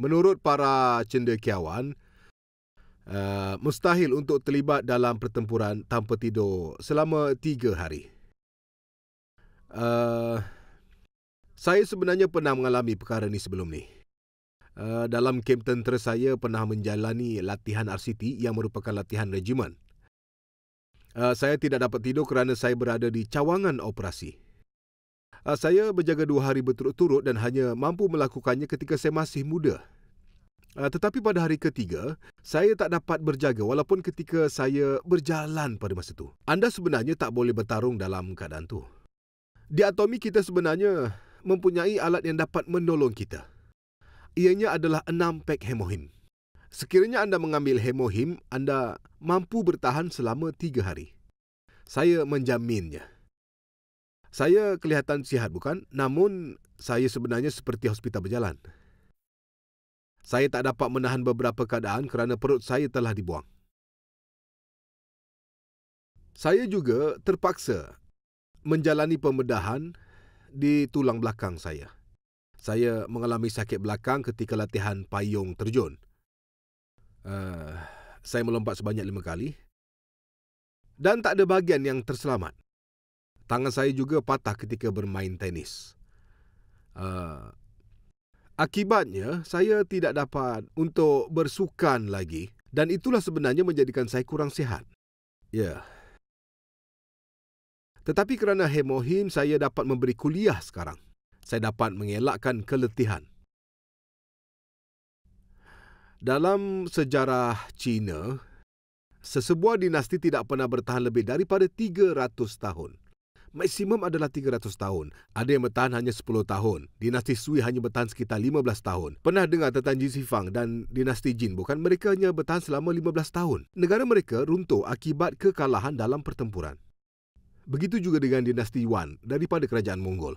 Menurut para cendekiawan, uh, mustahil untuk terlibat dalam pertempuran tanpa tidur selama tiga hari. Uh, saya sebenarnya pernah mengalami perkara ini sebelum ni Uh, dalam kem tentera saya pernah menjalani latihan RCT yang merupakan latihan regimen. Uh, saya tidak dapat tidur kerana saya berada di cawangan operasi. Uh, Ah, saya berjaga dua hari berturut-turut dan hanya mampu melakukannya ketika saya masih muda. Ah, tetapi pada hari ketiga, saya tak dapat berjaga walaupun ketika saya berjalan pada masa itu. Anda sebenarnya tak boleh bertarung dalam keadaan itu. Di atomi kita sebenarnya mempunyai alat yang dapat menolong kita. Ianya adalah enam pek hemohim. Sekiranya anda mengambil hemohim, anda mampu bertahan selama tiga hari. Saya menjaminnya. Saya kelihatan sihat bukan? Namun saya sebenarnya seperti hospital berjalan. Saya tak dapat menahan beberapa keadaan kerana perut saya telah dibuang. Saya juga terpaksa menjalani pembedahan di tulang belakang saya. Saya mengalami sakit belakang ketika latihan payung terjun. Uh, saya melompat sebanyak lima kali. Dan tak ada bahagian yang terselamat. Tangan saya juga patah ketika bermain tenis. Uh, akibatnya, saya tidak dapat untuk bersukan lagi dan itulah sebenarnya menjadikan saya kurang sihat. Ya. Yeah. Tetapi kerana hemohim, saya dapat memberi kuliah sekarang. Saya dapat mengelakkan keletihan. Dalam sejarah China, sesebuah dinasti tidak pernah bertahan lebih daripada 300 tahun maksimum adalah 300 tahun. Ada yang bertahan hanya 10 tahun. Dinasti Sui hanya bertahan sekitar 15 tahun. Pernah dengar tentang Jin Sifang dan dinasti Jin bukan? Mereka hanya bertahan selama 15 tahun. Negara mereka runtuh akibat kekalahan dalam pertempuran. Begitu juga dengan dinasti Yuan daripada kerajaan Mongol.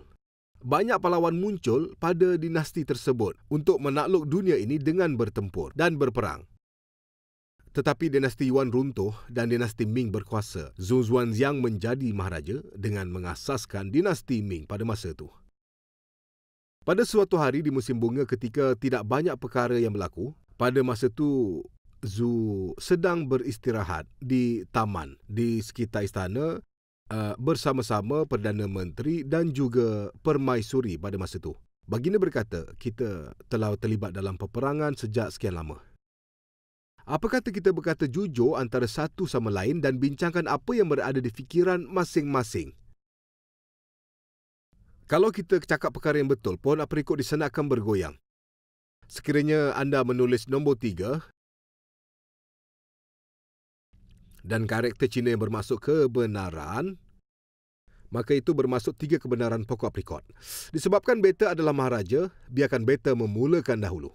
Banyak pahlawan muncul pada dinasti tersebut untuk menakluk dunia ini dengan bertempur dan berperang. Tetapi dinasti Yuan runtuh dan dinasti Ming berkuasa. Zhu Zhuanxiang menjadi maharaja dengan mengasaskan dinasti Ming pada masa itu. Pada suatu hari di musim bunga ketika tidak banyak perkara yang berlaku, pada masa itu Zhu sedang beristirahat di taman di sekitar istana eh, bersama-sama Perdana Menteri dan juga Permaisuri pada masa itu. Baginda berkata, kita telah terlibat dalam peperangan sejak sekian lama. Apa kata kita berkata jujur antara satu sama lain dan bincangkan apa yang berada di fikiran masing-masing? Kalau kita cakap perkara yang betul pun, apa ikut di sana akan bergoyang. Sekiranya anda menulis nombor tiga dan karakter Cina yang bermaksud kebenaran, maka itu bermaksud tiga kebenaran pokok aprikot. Disebabkan beta adalah maharaja, biarkan beta memulakan dahulu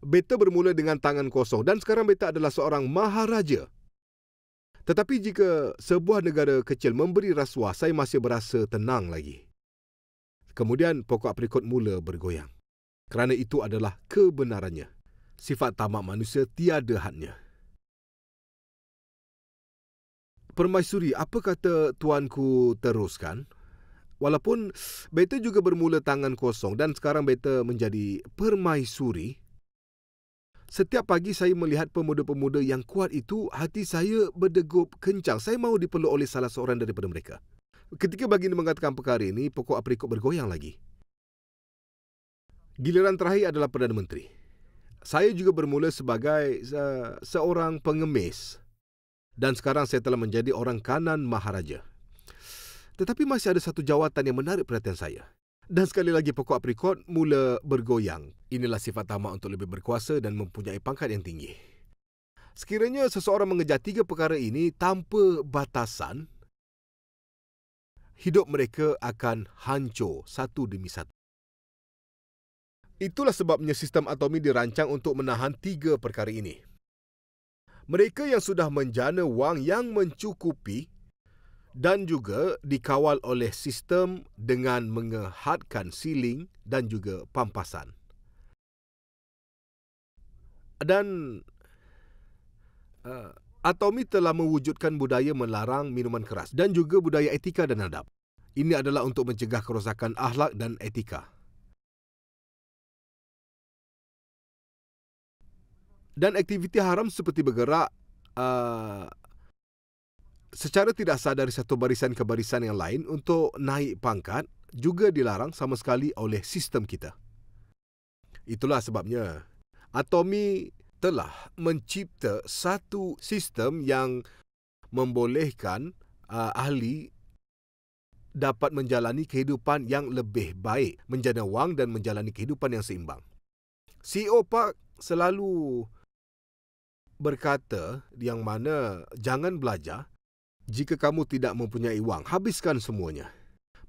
beta bermula dengan tangan kosong dan sekarang beta adalah seorang maharaja. Tetapi jika sebuah negara kecil memberi rasuah, saya masih berasa tenang lagi. Kemudian pokok aprikot mula bergoyang. Kerana itu adalah kebenarannya. Sifat tamak manusia tiada hadnya. Permaisuri, apa kata tuanku teruskan? Walaupun beta juga bermula tangan kosong dan sekarang beta menjadi permaisuri, Setiap pagi saya melihat pemuda-pemuda yang kuat itu, hati saya berdegup kencang. Saya mahu dipeluk oleh salah seorang daripada mereka. Ketika baginda mengatakan perkara ini, pokok aprikot bergoyang lagi. Giliran terakhir adalah Perdana Menteri. Saya juga bermula sebagai uh, seorang pengemis dan sekarang saya telah menjadi orang kanan Maharaja. Tetapi masih ada satu jawatan yang menarik perhatian saya dan sekali lagi pokok aprikot mula bergoyang. Inilah sifat tamak untuk lebih berkuasa dan mempunyai pangkat yang tinggi. Sekiranya seseorang mengejar tiga perkara ini tanpa batasan, hidup mereka akan hancur satu demi satu. Itulah sebabnya sistem atomi dirancang untuk menahan tiga perkara ini. Mereka yang sudah menjana wang yang mencukupi dan juga dikawal oleh sistem dengan mengehadkan siling dan juga pampasan. Dan uh, Atomi telah mewujudkan budaya melarang minuman keras dan juga budaya etika dan adab. Ini adalah untuk mencegah kerosakan ahlak dan etika. Dan aktiviti haram seperti bergerak uh, secara tidak sadar satu barisan ke barisan yang lain untuk naik pangkat juga dilarang sama sekali oleh sistem kita. Itulah sebabnya Atomi telah mencipta satu sistem yang membolehkan uh, ahli dapat menjalani kehidupan yang lebih baik, menjana wang dan menjalani kehidupan yang seimbang. CEO Park selalu berkata yang mana jangan belajar jika kamu tidak mempunyai wang, habiskan semuanya.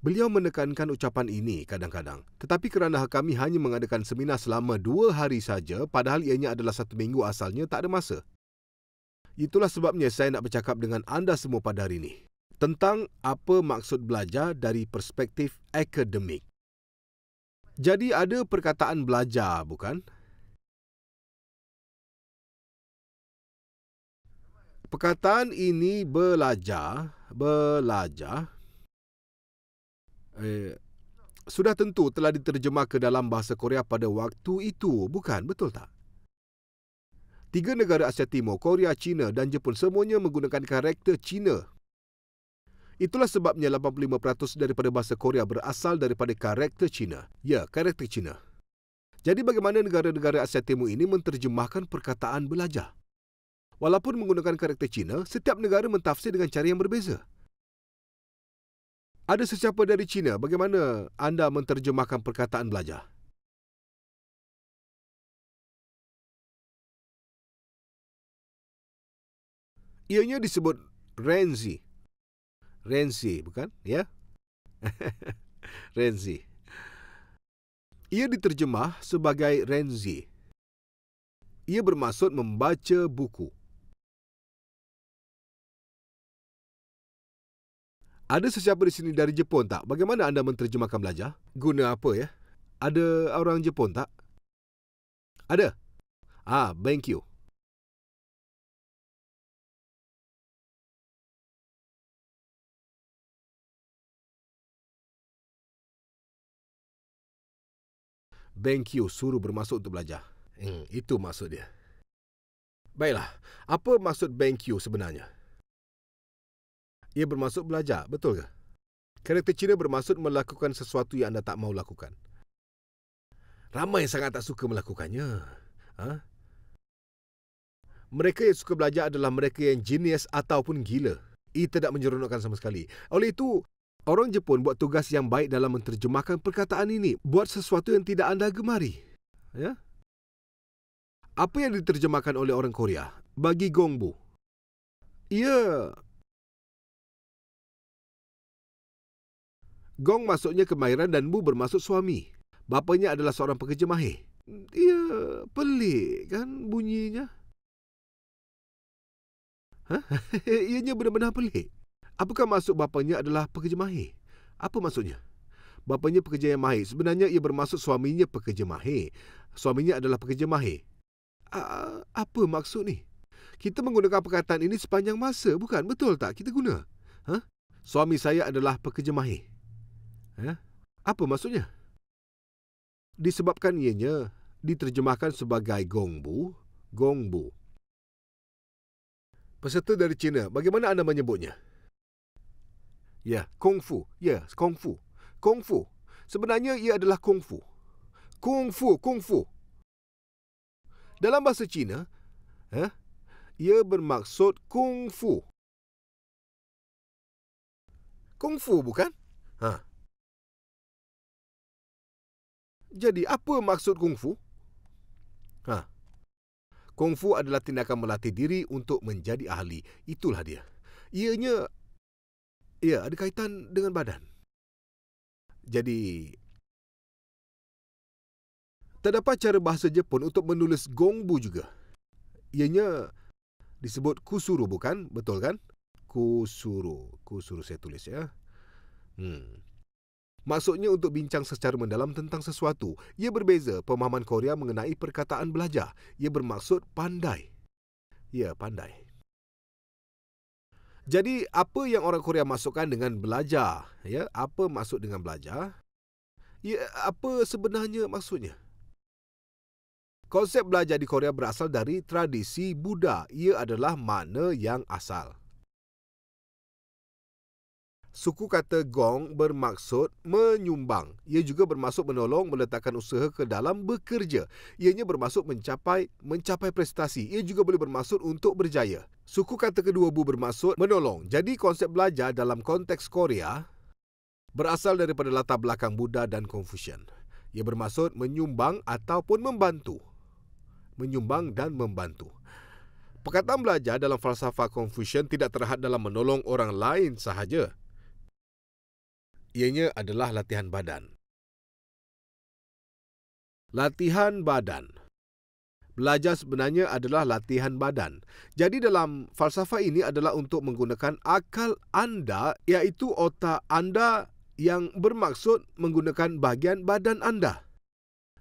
Beliau menekankan ucapan ini kadang-kadang. Tetapi kerana kami hanya mengadakan seminar selama dua hari saja, padahal ianya adalah satu minggu asalnya, tak ada masa. Itulah sebabnya saya nak bercakap dengan anda semua pada hari ini tentang apa maksud belajar dari perspektif akademik. Jadi ada perkataan belajar, bukan? perkataan ini belajar, belajar. Eh, sudah tentu telah diterjemah ke dalam bahasa Korea pada waktu itu, bukan? Betul tak? Tiga negara Asia Timur, Korea, China dan Jepun semuanya menggunakan karakter China. Itulah sebabnya 85% daripada bahasa Korea berasal daripada karakter China. Ya, karakter China. Jadi bagaimana negara-negara Asia Timur ini menterjemahkan perkataan belajar? Walaupun menggunakan karakter Cina, setiap negara mentafsir dengan cara yang berbeza. Ada sesiapa dari Cina, bagaimana anda menterjemahkan perkataan belajar? Ianya disebut Renzi. Renzi, bukan? Ya? Renzi. Ia diterjemah sebagai Renzi. Ia bermaksud membaca buku. Ada sesiapa di sini dari Jepun tak? Bagaimana anda menterjemahkan belajar? Guna apa ya? Ada orang Jepun tak? Ada? Ah, thank you. Thank you suruh bermasuk untuk belajar. Hmm, itu maksud dia. Baiklah, apa maksud thank you sebenarnya? ia bermaksud belajar, betul ke? Karakter Cina bermaksud melakukan sesuatu yang anda tak mahu lakukan. Ramai sangat tak suka melakukannya. Ha? Mereka yang suka belajar adalah mereka yang genius ataupun gila. Ia tidak menjeronokkan sama sekali. Oleh itu, orang Jepun buat tugas yang baik dalam menterjemahkan perkataan ini. Buat sesuatu yang tidak anda gemari. Ya? Apa yang diterjemahkan oleh orang Korea? Bagi Gongbu. Ia Gong masuknya ke kemahiran dan Bu bermaksud suami. Bapanya adalah seorang pekerja mahir. Dia pelik kan bunyinya? Hah? Ianya benar-benar pelik. Apakah maksud bapanya adalah pekerja mahir? Apa maksudnya? Bapanya pekerja yang mahir. Sebenarnya ia bermaksud suaminya pekerja mahir. Suaminya adalah pekerja mahir. A- apa maksud ni? Kita menggunakan perkataan ini sepanjang masa, bukan? Betul tak kita guna? Hah? Suami saya adalah pekerja mahir. Eh? Apa maksudnya? Disebabkan ianya diterjemahkan sebagai gongbu, gongbu. Peserta dari China, bagaimana anda menyebutnya? Ya, kungfu. Ya, kungfu. Kungfu. Sebenarnya ia adalah kungfu. Kungfu, kungfu. Dalam bahasa Cina, eh, ia bermaksud kungfu. Kungfu bukan? Ha. Jadi apa maksud kungfu? Ha. Kungfu adalah tindakan melatih diri untuk menjadi ahli. Itulah dia. Ianya ya ada kaitan dengan badan. Jadi terdapat cara bahasa Jepun untuk menulis gongbu juga. Ianya disebut kusuru bukan? Betul kan? Kusuru. Kusuru saya tulis ya. Hmm. Maksudnya untuk bincang secara mendalam tentang sesuatu. Ia berbeza pemahaman Korea mengenai perkataan belajar. Ia bermaksud pandai. Ya, pandai. Jadi, apa yang orang Korea masukkan dengan belajar? Ya, apa maksud dengan belajar? Ya, apa sebenarnya maksudnya? Konsep belajar di Korea berasal dari tradisi Buddha. Ia adalah makna yang asal suku kata gong bermaksud menyumbang. Ia juga bermaksud menolong meletakkan usaha ke dalam bekerja. Ianya bermaksud mencapai mencapai prestasi. Ia juga boleh bermaksud untuk berjaya. Suku kata kedua bu bermaksud menolong. Jadi konsep belajar dalam konteks Korea berasal daripada latar belakang Buddha dan Confucian. Ia bermaksud menyumbang ataupun membantu. Menyumbang dan membantu. Perkataan belajar dalam falsafah Confucian tidak terhad dalam menolong orang lain sahaja, ianya adalah latihan badan. Latihan badan Belajar sebenarnya adalah latihan badan. Jadi dalam falsafah ini adalah untuk menggunakan akal anda iaitu otak anda yang bermaksud menggunakan bahagian badan anda.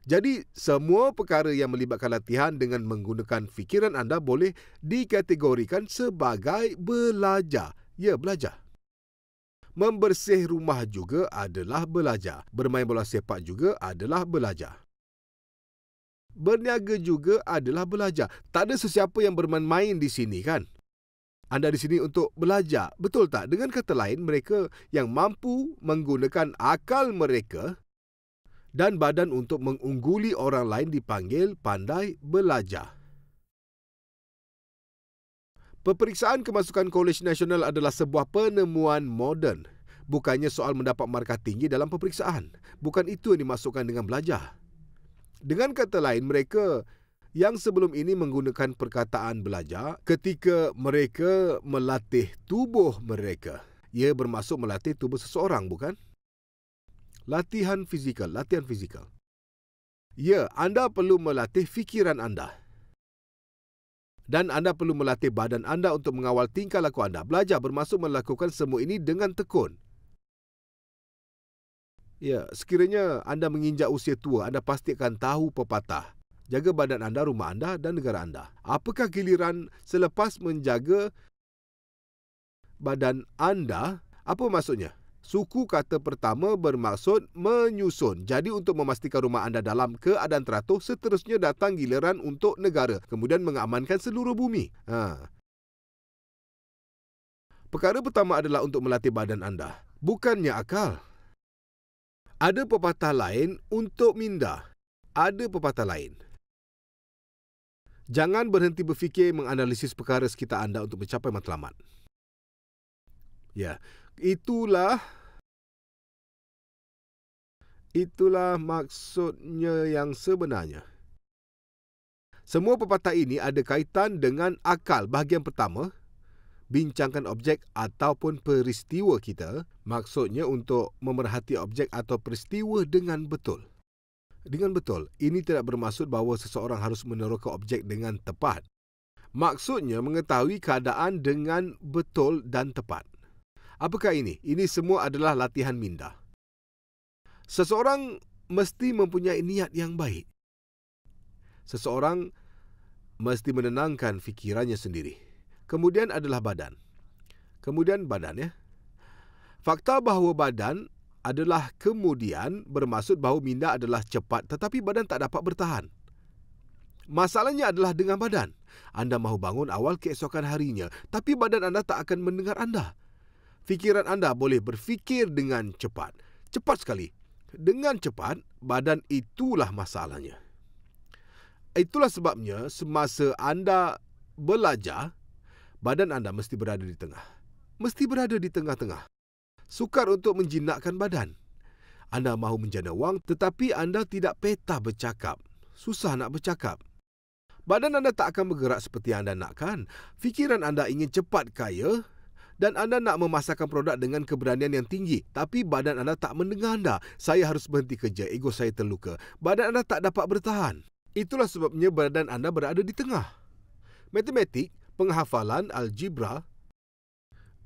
Jadi semua perkara yang melibatkan latihan dengan menggunakan fikiran anda boleh dikategorikan sebagai belajar. Ya, belajar. Membersih rumah juga adalah belajar. Bermain bola sepak juga adalah belajar. Berniaga juga adalah belajar. Tak ada sesiapa yang bermain-main di sini kan? Anda di sini untuk belajar, betul tak? Dengan kata lain, mereka yang mampu menggunakan akal mereka dan badan untuk mengungguli orang lain dipanggil pandai belajar. Peperiksaan kemasukan Kolej Nasional adalah sebuah penemuan moden. Bukannya soal mendapat markah tinggi dalam peperiksaan. Bukan itu yang dimasukkan dengan belajar. Dengan kata lain, mereka yang sebelum ini menggunakan perkataan belajar ketika mereka melatih tubuh mereka. Ia bermaksud melatih tubuh seseorang, bukan? Latihan fizikal, latihan fizikal. Ya, anda perlu melatih fikiran anda dan anda perlu melatih badan anda untuk mengawal tingkah laku anda. Belajar bermaksud melakukan semua ini dengan tekun. Ya, sekiranya anda menginjak usia tua, anda pasti akan tahu pepatah. Jaga badan anda, rumah anda dan negara anda. Apakah giliran selepas menjaga badan anda? Apa maksudnya? suku kata pertama bermaksud menyusun. Jadi untuk memastikan rumah anda dalam keadaan teratur, seterusnya datang giliran untuk negara. Kemudian mengamankan seluruh bumi. Ha. Perkara pertama adalah untuk melatih badan anda. Bukannya akal. Ada pepatah lain untuk minda. Ada pepatah lain. Jangan berhenti berfikir menganalisis perkara sekitar anda untuk mencapai matlamat. Ya, itulah itulah maksudnya yang sebenarnya. Semua pepatah ini ada kaitan dengan akal bahagian pertama, bincangkan objek ataupun peristiwa kita, maksudnya untuk memerhati objek atau peristiwa dengan betul. Dengan betul, ini tidak bermaksud bahawa seseorang harus meneroka objek dengan tepat. Maksudnya mengetahui keadaan dengan betul dan tepat. Apakah ini? Ini semua adalah latihan minda. Seseorang mesti mempunyai niat yang baik. Seseorang mesti menenangkan fikirannya sendiri. Kemudian adalah badan. Kemudian badan ya. Fakta bahawa badan adalah kemudian bermaksud bahawa minda adalah cepat tetapi badan tak dapat bertahan. Masalahnya adalah dengan badan. Anda mahu bangun awal keesokan harinya tapi badan anda tak akan mendengar anda fikiran anda boleh berfikir dengan cepat. Cepat sekali. Dengan cepat, badan itulah masalahnya. Itulah sebabnya semasa anda belajar, badan anda mesti berada di tengah. Mesti berada di tengah-tengah. Sukar untuk menjinakkan badan. Anda mahu menjana wang tetapi anda tidak petah bercakap. Susah nak bercakap. Badan anda tak akan bergerak seperti anda nakkan. Fikiran anda ingin cepat kaya, dan anda nak memasarkan produk dengan keberanian yang tinggi tapi badan anda tak mendengar anda saya harus berhenti kerja ego saya terluka badan anda tak dapat bertahan itulah sebabnya badan anda berada di tengah matematik penghafalan algebra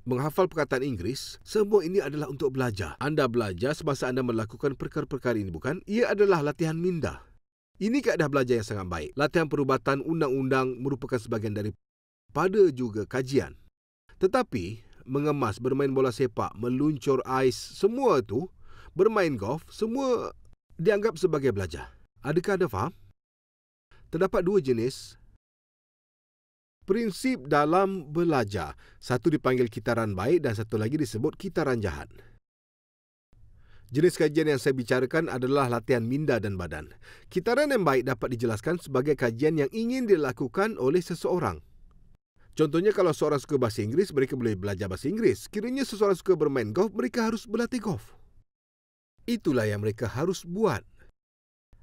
menghafal perkataan Inggeris, semua ini adalah untuk belajar. Anda belajar semasa anda melakukan perkara-perkara ini, bukan? Ia adalah latihan minda. Ini keadaan belajar yang sangat baik. Latihan perubatan undang-undang merupakan sebahagian daripada juga kajian. Tetapi, mengemas, bermain bola sepak, meluncur ais, semua tu, bermain golf, semua dianggap sebagai belajar. Adakah anda faham? Terdapat dua jenis prinsip dalam belajar. Satu dipanggil kitaran baik dan satu lagi disebut kitaran jahat. Jenis kajian yang saya bicarakan adalah latihan minda dan badan. Kitaran yang baik dapat dijelaskan sebagai kajian yang ingin dilakukan oleh seseorang. Contohnya kalau seorang suka bahasa Inggeris, mereka boleh belajar bahasa Inggeris. Kiranya seseorang suka bermain golf, mereka harus berlatih golf. Itulah yang mereka harus buat.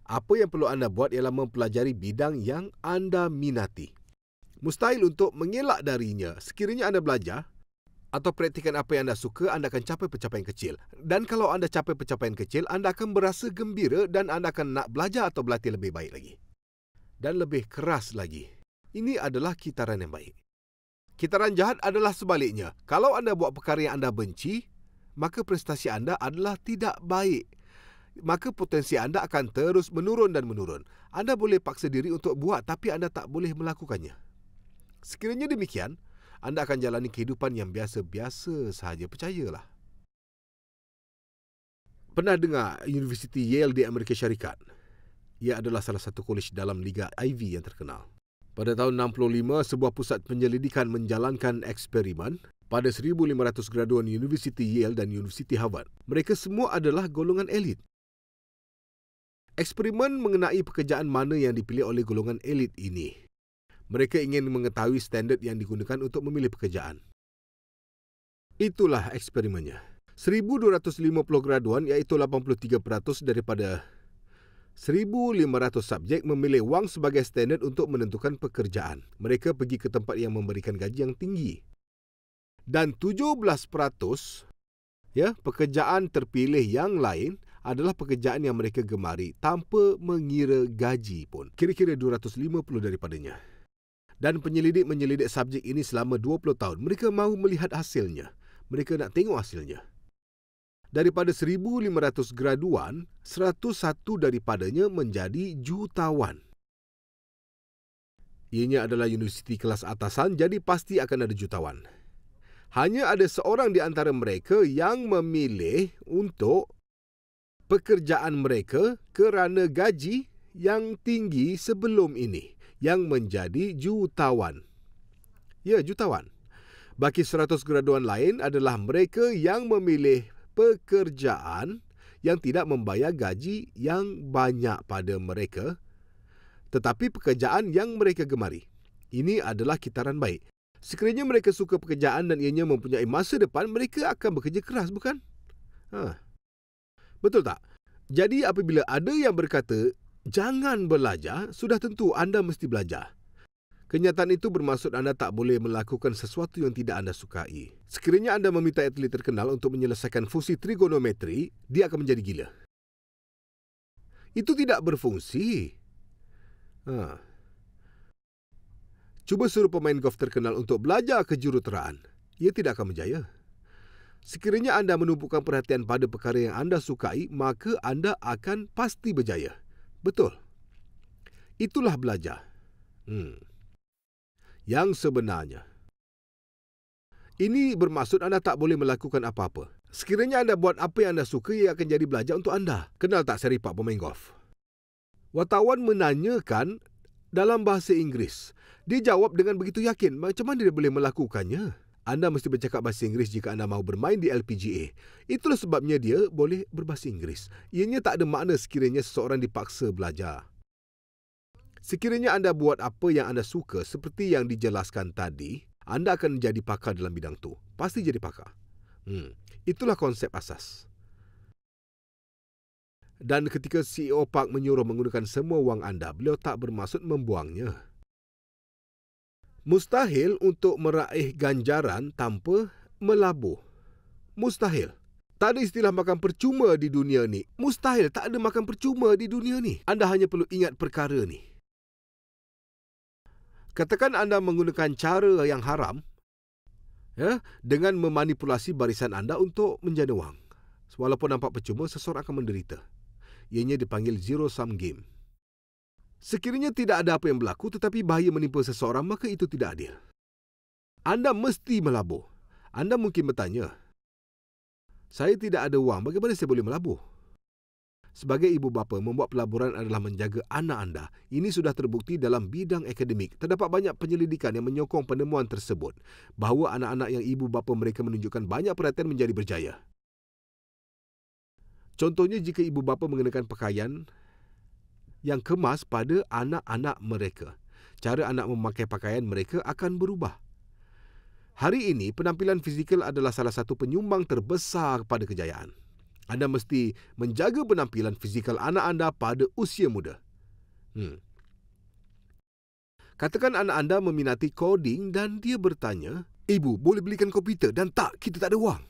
Apa yang perlu anda buat ialah mempelajari bidang yang anda minati. Mustahil untuk mengelak darinya. Sekiranya anda belajar atau praktikan apa yang anda suka, anda akan capai pencapaian kecil. Dan kalau anda capai pencapaian kecil, anda akan berasa gembira dan anda akan nak belajar atau berlatih lebih baik lagi. Dan lebih keras lagi. Ini adalah kitaran yang baik. Kitaran jahat adalah sebaliknya. Kalau anda buat perkara yang anda benci, maka prestasi anda adalah tidak baik. Maka potensi anda akan terus menurun dan menurun. Anda boleh paksa diri untuk buat tapi anda tak boleh melakukannya. Sekiranya demikian, anda akan jalani kehidupan yang biasa-biasa sahaja percayalah. Pernah dengar Universiti Yale di Amerika Syarikat? Ia adalah salah satu kolej dalam Liga Ivy yang terkenal. Pada tahun 65, sebuah pusat penyelidikan menjalankan eksperimen pada 1,500 graduan Universiti Yale dan Universiti Harvard. Mereka semua adalah golongan elit. Eksperimen mengenai pekerjaan mana yang dipilih oleh golongan elit ini. Mereka ingin mengetahui standard yang digunakan untuk memilih pekerjaan. Itulah eksperimennya. 1,250 graduan iaitu 83% daripada 1,500 subjek memilih wang sebagai standard untuk menentukan pekerjaan. Mereka pergi ke tempat yang memberikan gaji yang tinggi. Dan 17% ya, pekerjaan terpilih yang lain adalah pekerjaan yang mereka gemari tanpa mengira gaji pun. Kira-kira 250 daripadanya. Dan penyelidik menyelidik subjek ini selama 20 tahun. Mereka mahu melihat hasilnya. Mereka nak tengok hasilnya daripada 1500 graduan, 101 daripadanya menjadi jutawan. Ianya adalah universiti kelas atasan jadi pasti akan ada jutawan. Hanya ada seorang di antara mereka yang memilih untuk pekerjaan mereka kerana gaji yang tinggi sebelum ini yang menjadi jutawan. Ya, jutawan. Bagi 100 graduan lain adalah mereka yang memilih pekerjaan yang tidak membayar gaji yang banyak pada mereka tetapi pekerjaan yang mereka gemari. Ini adalah kitaran baik. Sekiranya mereka suka pekerjaan dan ianya mempunyai masa depan, mereka akan bekerja keras, bukan? Ha. Betul tak? Jadi apabila ada yang berkata, jangan belajar, sudah tentu anda mesti belajar. Kenyataan itu bermaksud anda tak boleh melakukan sesuatu yang tidak anda sukai. Sekiranya anda meminta atlet terkenal untuk menyelesaikan fungsi trigonometri, dia akan menjadi gila. Itu tidak berfungsi. Ha. Cuba suruh pemain golf terkenal untuk belajar kejuruteraan. Ia tidak akan berjaya. Sekiranya anda menumpukan perhatian pada perkara yang anda sukai, maka anda akan pasti berjaya. Betul. Itulah belajar. Hmm yang sebenarnya. Ini bermaksud anda tak boleh melakukan apa-apa. Sekiranya anda buat apa yang anda suka, ia akan jadi belajar untuk anda. Kenal tak seri Pak Pemain Golf? Wartawan menanyakan dalam bahasa Inggeris. Dia jawab dengan begitu yakin. Macam mana dia boleh melakukannya? Anda mesti bercakap bahasa Inggeris jika anda mahu bermain di LPGA. Itulah sebabnya dia boleh berbahasa Inggeris. Ianya tak ada makna sekiranya seseorang dipaksa belajar. Sekiranya anda buat apa yang anda suka seperti yang dijelaskan tadi, anda akan menjadi pakar dalam bidang tu. Pasti jadi pakar. Hmm, itulah konsep asas. Dan ketika CEO Park menyuruh menggunakan semua wang anda, beliau tak bermaksud membuangnya. Mustahil untuk meraih ganjaran tanpa melabuh. Mustahil. Tak ada istilah makan percuma di dunia ni. Mustahil tak ada makan percuma di dunia ni. Anda hanya perlu ingat perkara ni katakan anda menggunakan cara yang haram ya dengan memanipulasi barisan anda untuk menjana wang walaupun nampak percuma seseorang akan menderita ianya dipanggil zero sum game sekiranya tidak ada apa yang berlaku tetapi bahaya menimpa seseorang maka itu tidak adil anda mesti melabur anda mungkin bertanya saya tidak ada wang bagaimana saya boleh melabur Sebagai ibu bapa, membuat pelaburan adalah menjaga anak anda. Ini sudah terbukti dalam bidang akademik. Terdapat banyak penyelidikan yang menyokong penemuan tersebut. Bahawa anak-anak yang ibu bapa mereka menunjukkan banyak perhatian menjadi berjaya. Contohnya jika ibu bapa mengenakan pakaian yang kemas pada anak-anak mereka. Cara anak memakai pakaian mereka akan berubah. Hari ini, penampilan fizikal adalah salah satu penyumbang terbesar pada kejayaan anda mesti menjaga penampilan fizikal anak anda pada usia muda. Hmm. Katakan anak anda meminati coding dan dia bertanya, Ibu, boleh belikan komputer dan tak, kita tak ada wang.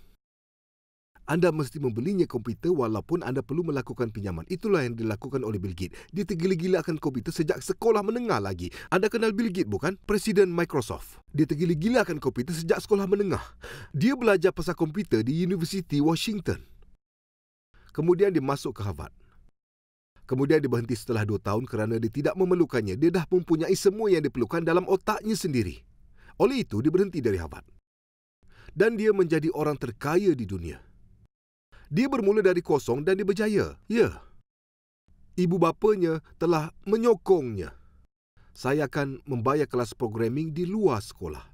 Anda mesti membelinya komputer walaupun anda perlu melakukan pinjaman. Itulah yang dilakukan oleh Bill Gates. Dia tergila-gila akan komputer sejak sekolah menengah lagi. Anda kenal Bill Gates bukan? Presiden Microsoft. Dia tergila-gila akan komputer sejak sekolah menengah. Dia belajar pasal komputer di University Washington kemudian dia masuk ke Harvard. Kemudian dia berhenti setelah dua tahun kerana dia tidak memerlukannya. Dia dah mempunyai semua yang diperlukan dalam otaknya sendiri. Oleh itu, dia berhenti dari Harvard. Dan dia menjadi orang terkaya di dunia. Dia bermula dari kosong dan dia berjaya. Ya, ibu bapanya telah menyokongnya. Saya akan membayar kelas programming di luar sekolah.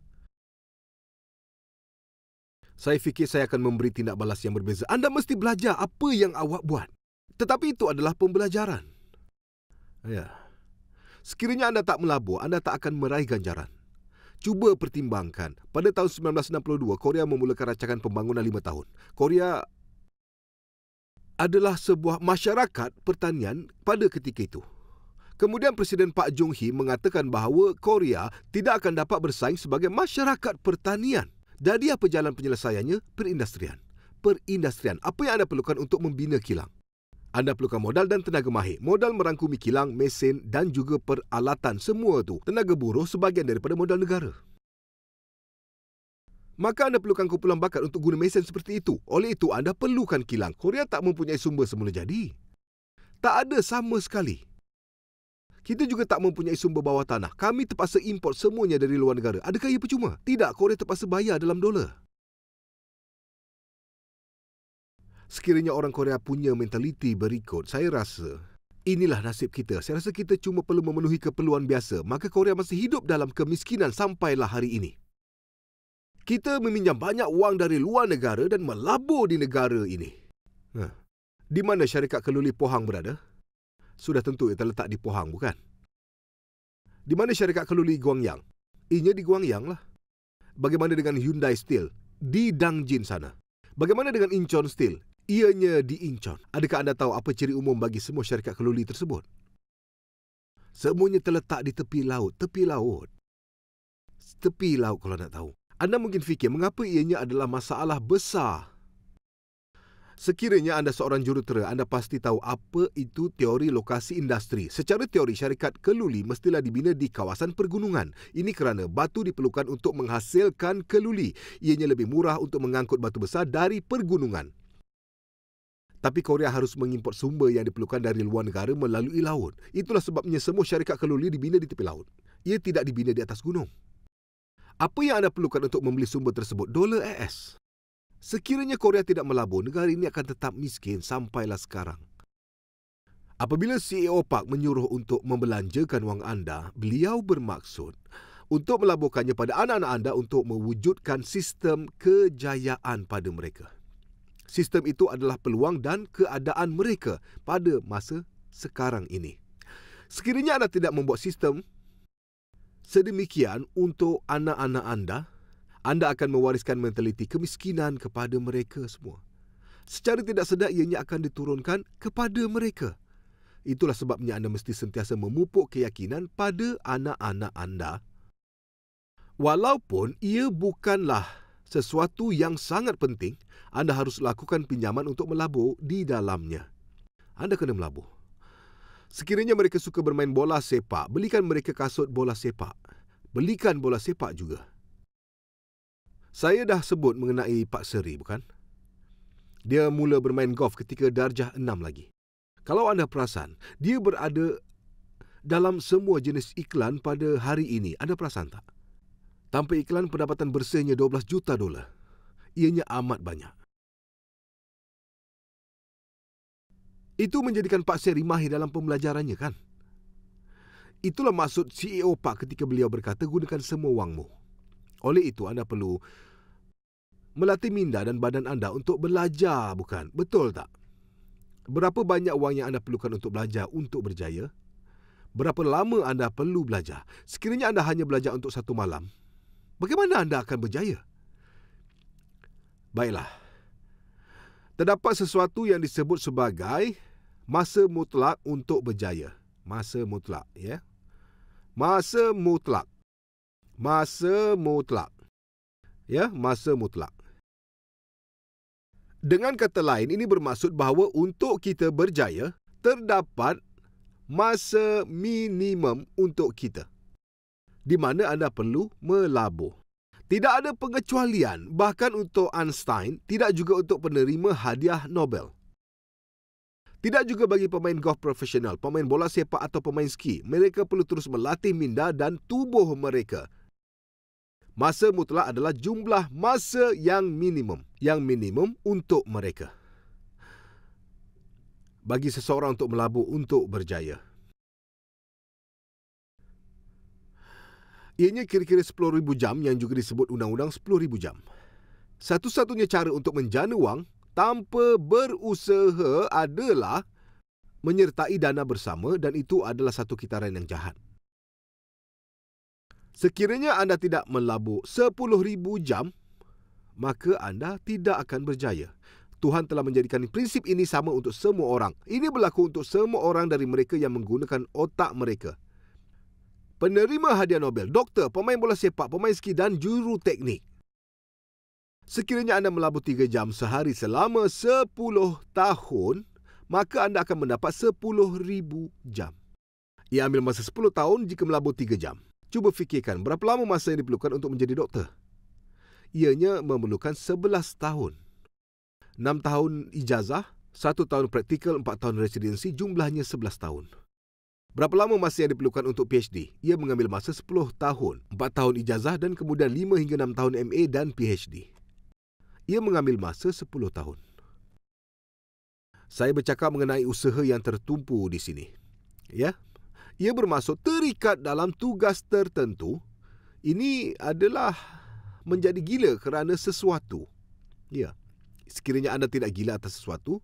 Saya fikir saya akan memberi tindak balas yang berbeza. Anda mesti belajar apa yang awak buat. Tetapi itu adalah pembelajaran. Ya. Sekiranya anda tak melabur, anda tak akan meraih ganjaran. Cuba pertimbangkan. Pada tahun 1962, Korea memulakan rancangan pembangunan lima tahun. Korea adalah sebuah masyarakat pertanian pada ketika itu. Kemudian Presiden Pak Jung Hee mengatakan bahawa Korea tidak akan dapat bersaing sebagai masyarakat pertanian. Jadi apa jalan penyelesaiannya? Perindustrian. Perindustrian. Apa yang anda perlukan untuk membina kilang? Anda perlukan modal dan tenaga mahir. Modal merangkumi kilang, mesin dan juga peralatan semua tu. Tenaga buruh sebahagian daripada modal negara. Maka anda perlukan kumpulan bakat untuk guna mesin seperti itu. Oleh itu, anda perlukan kilang. Korea tak mempunyai sumber semula jadi. Tak ada sama sekali. Kita juga tak mempunyai sumber bawah tanah. Kami terpaksa import semuanya dari luar negara. Adakah ia percuma? Tidak, Korea terpaksa bayar dalam dolar. Sekiranya orang Korea punya mentaliti berikut, saya rasa inilah nasib kita. Saya rasa kita cuma perlu memenuhi keperluan biasa. Maka Korea masih hidup dalam kemiskinan sampailah hari ini. Kita meminjam banyak wang dari luar negara dan melabur di negara ini. Ha. Di mana syarikat keluli pohang berada? sudah tentu ia terletak di Pohang, bukan? Di mana syarikat keluli Guangyang? Inya di Guangyang lah. Bagaimana dengan Hyundai Steel? Di Dangjin sana. Bagaimana dengan Incheon Steel? Ianya di Incheon. Adakah anda tahu apa ciri umum bagi semua syarikat keluli tersebut? Semuanya terletak di tepi laut. Tepi laut. Tepi laut kalau nak tahu. Anda mungkin fikir mengapa ianya adalah masalah besar Sekiranya anda seorang jurutera, anda pasti tahu apa itu teori lokasi industri. Secara teori, syarikat keluli mestilah dibina di kawasan pergunungan. Ini kerana batu diperlukan untuk menghasilkan keluli. Ianya lebih murah untuk mengangkut batu besar dari pergunungan. Tapi Korea harus mengimport sumber yang diperlukan dari luar negara melalui laut. Itulah sebabnya semua syarikat keluli dibina di tepi laut. Ia tidak dibina di atas gunung. Apa yang anda perlukan untuk membeli sumber tersebut? Dolar AS. Sekiranya Korea tidak melabur, negara ini akan tetap miskin sampailah sekarang. Apabila CEO Park menyuruh untuk membelanjakan wang anda, beliau bermaksud untuk melaburkannya pada anak-anak anda untuk mewujudkan sistem kejayaan pada mereka. Sistem itu adalah peluang dan keadaan mereka pada masa sekarang ini. Sekiranya anda tidak membuat sistem sedemikian untuk anak-anak anda, anda akan mewariskan mentaliti kemiskinan kepada mereka semua. Secara tidak sedar ianya akan diturunkan kepada mereka. Itulah sebabnya anda mesti sentiasa memupuk keyakinan pada anak-anak anda. Walaupun ia bukanlah sesuatu yang sangat penting, anda harus lakukan pinjaman untuk melabur di dalamnya. Anda kena melabur. Sekiranya mereka suka bermain bola sepak, belikan mereka kasut bola sepak. Belikan bola sepak juga. Saya dah sebut mengenai Pak Seri, bukan? Dia mula bermain golf ketika darjah enam lagi. Kalau anda perasan, dia berada dalam semua jenis iklan pada hari ini. Anda perasan tak? Tanpa iklan, pendapatan bersihnya 12 juta dolar. Ianya amat banyak. Itu menjadikan Pak Seri mahir dalam pembelajarannya, kan? Itulah maksud CEO Pak ketika beliau berkata, gunakan semua wangmu. Oleh itu anda perlu melatih minda dan badan anda untuk belajar, bukan? Betul tak? Berapa banyak wang yang anda perlukan untuk belajar untuk berjaya? Berapa lama anda perlu belajar? Sekiranya anda hanya belajar untuk satu malam, bagaimana anda akan berjaya? Baiklah. Terdapat sesuatu yang disebut sebagai masa mutlak untuk berjaya. Masa mutlak, ya. Masa mutlak masa mutlak. Ya, masa mutlak. Dengan kata lain, ini bermaksud bahawa untuk kita berjaya, terdapat masa minimum untuk kita. Di mana anda perlu melabur. Tidak ada pengecualian, bahkan untuk Einstein, tidak juga untuk penerima hadiah Nobel. Tidak juga bagi pemain golf profesional, pemain bola sepak atau pemain ski. Mereka perlu terus melatih minda dan tubuh mereka Masa mutlak adalah jumlah masa yang minimum, yang minimum untuk mereka. Bagi seseorang untuk melabur untuk berjaya. Ianya kira-kira 10,000 jam yang juga disebut undang-undang 10,000 jam. Satu-satunya cara untuk menjana wang tanpa berusaha adalah menyertai dana bersama dan itu adalah satu kitaran yang jahat. Sekiranya anda tidak melabur 10,000 jam, maka anda tidak akan berjaya. Tuhan telah menjadikan prinsip ini sama untuk semua orang. Ini berlaku untuk semua orang dari mereka yang menggunakan otak mereka. Penerima hadiah Nobel, doktor, pemain bola sepak, pemain ski dan juru teknik. Sekiranya anda melabur 3 jam sehari selama 10 tahun, maka anda akan mendapat 10,000 jam. Ia ambil masa 10 tahun jika melabur 3 jam. Cuba fikirkan berapa lama masa yang diperlukan untuk menjadi doktor. Ianya memerlukan 11 tahun. 6 tahun ijazah, 1 tahun praktikal, 4 tahun residensi, jumlahnya 11 tahun. Berapa lama masa yang diperlukan untuk PhD? Ia mengambil masa 10 tahun, 4 tahun ijazah dan kemudian 5 hingga 6 tahun MA dan PhD. Ia mengambil masa 10 tahun. Saya bercakap mengenai usaha yang tertumpu di sini. Ya, ia bermaksud terikat dalam tugas tertentu ini adalah menjadi gila kerana sesuatu ya sekiranya anda tidak gila atas sesuatu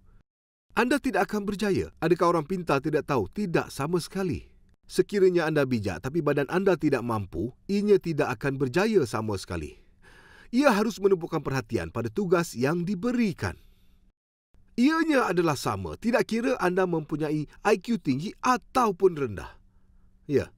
anda tidak akan berjaya adakah orang pintar tidak tahu tidak sama sekali sekiranya anda bijak tapi badan anda tidak mampu ianya tidak akan berjaya sama sekali ia harus menumpukan perhatian pada tugas yang diberikan ianya adalah sama tidak kira anda mempunyai IQ tinggi ataupun rendah Ya.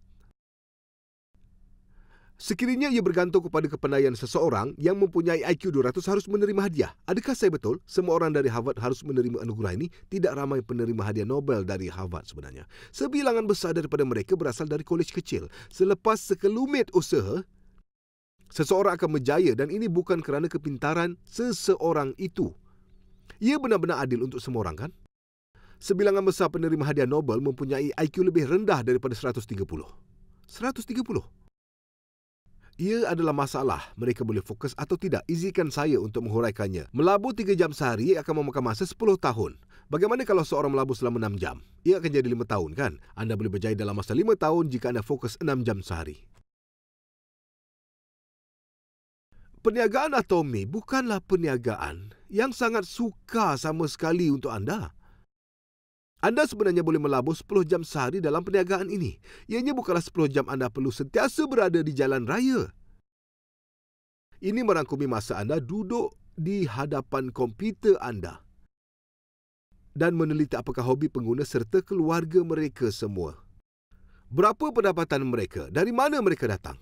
Sekiranya ia bergantung kepada kepandaian seseorang yang mempunyai IQ 200 harus menerima hadiah. Adakah saya betul semua orang dari Harvard harus menerima anugerah ini? Tidak ramai penerima hadiah Nobel dari Harvard sebenarnya. Sebilangan besar daripada mereka berasal dari kolej kecil. Selepas sekelumit usaha, seseorang akan berjaya dan ini bukan kerana kepintaran seseorang itu. Ia benar-benar adil untuk semua orang kan? sebilangan besar penerima hadiah Nobel mempunyai IQ lebih rendah daripada 130. 130? Ia adalah masalah mereka boleh fokus atau tidak. Izinkan saya untuk menghuraikannya. Melabur 3 jam sehari akan memakan masa 10 tahun. Bagaimana kalau seorang melabur selama 6 jam? Ia akan jadi 5 tahun kan? Anda boleh berjaya dalam masa 5 tahun jika anda fokus 6 jam sehari. Perniagaan atomi bukanlah perniagaan yang sangat suka sama sekali untuk anda. Anda sebenarnya boleh melabur 10 jam sehari dalam perniagaan ini. Ianya bukanlah 10 jam anda perlu sentiasa berada di jalan raya. Ini merangkumi masa anda duduk di hadapan komputer anda dan meneliti apakah hobi pengguna serta keluarga mereka semua. Berapa pendapatan mereka? Dari mana mereka datang?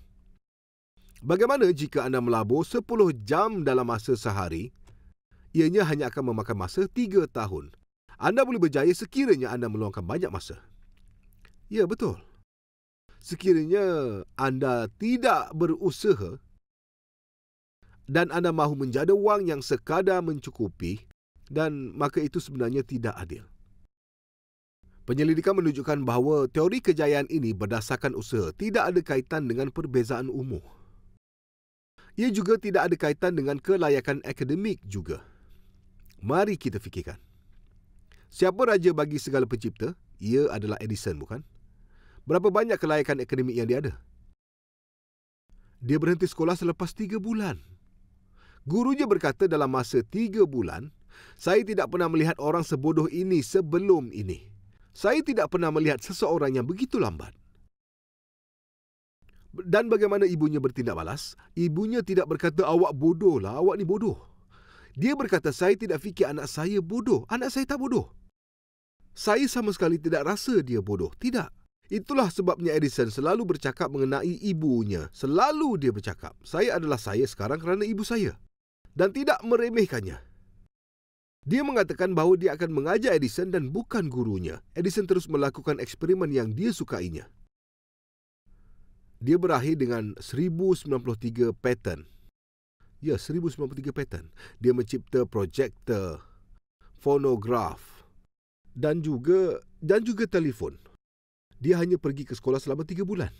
Bagaimana jika anda melabur 10 jam dalam masa sehari? Ianya hanya akan memakan masa 3 tahun. Anda boleh berjaya sekiranya anda meluangkan banyak masa. Ya, betul. Sekiranya anda tidak berusaha dan anda mahu menjana wang yang sekadar mencukupi dan maka itu sebenarnya tidak adil. Penyelidikan menunjukkan bahawa teori kejayaan ini berdasarkan usaha tidak ada kaitan dengan perbezaan umur. Ia juga tidak ada kaitan dengan kelayakan akademik juga. Mari kita fikirkan. Siapa raja bagi segala pencipta? Ia adalah Edison, bukan? Berapa banyak kelayakan akademik yang dia ada? Dia berhenti sekolah selepas tiga bulan. Gurunya berkata dalam masa tiga bulan, saya tidak pernah melihat orang sebodoh ini sebelum ini. Saya tidak pernah melihat seseorang yang begitu lambat. Dan bagaimana ibunya bertindak balas? Ibunya tidak berkata awak bodoh lah, awak ni bodoh. Dia berkata, saya tidak fikir anak saya bodoh. Anak saya tak bodoh. Saya sama sekali tidak rasa dia bodoh. Tidak. Itulah sebabnya Edison selalu bercakap mengenai ibunya. Selalu dia bercakap. Saya adalah saya sekarang kerana ibu saya. Dan tidak meremehkannya. Dia mengatakan bahawa dia akan mengajar Edison dan bukan gurunya. Edison terus melakukan eksperimen yang dia sukainya. Dia berakhir dengan 1093 pattern. Ya, 1093 pattern. Dia mencipta projektor, fonograf dan juga dan juga telefon. Dia hanya pergi ke sekolah selama 3 bulan.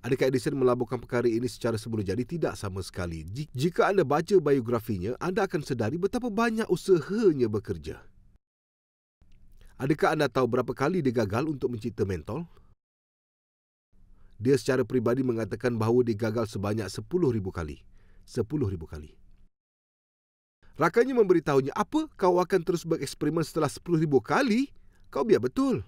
Adakah Edison melaburkan perkara ini secara semula jadi? Tidak sama sekali. Jika anda baca biografinya, anda akan sedari betapa banyak usahanya bekerja. Adakah anda tahu berapa kali dia gagal untuk mencipta mentol? Dia secara peribadi mengatakan bahawa dia gagal sebanyak 10,000 kali sepuluh ribu kali. Rakannya memberitahunya, apa kau akan terus bereksperimen setelah sepuluh ribu kali? Kau biar betul.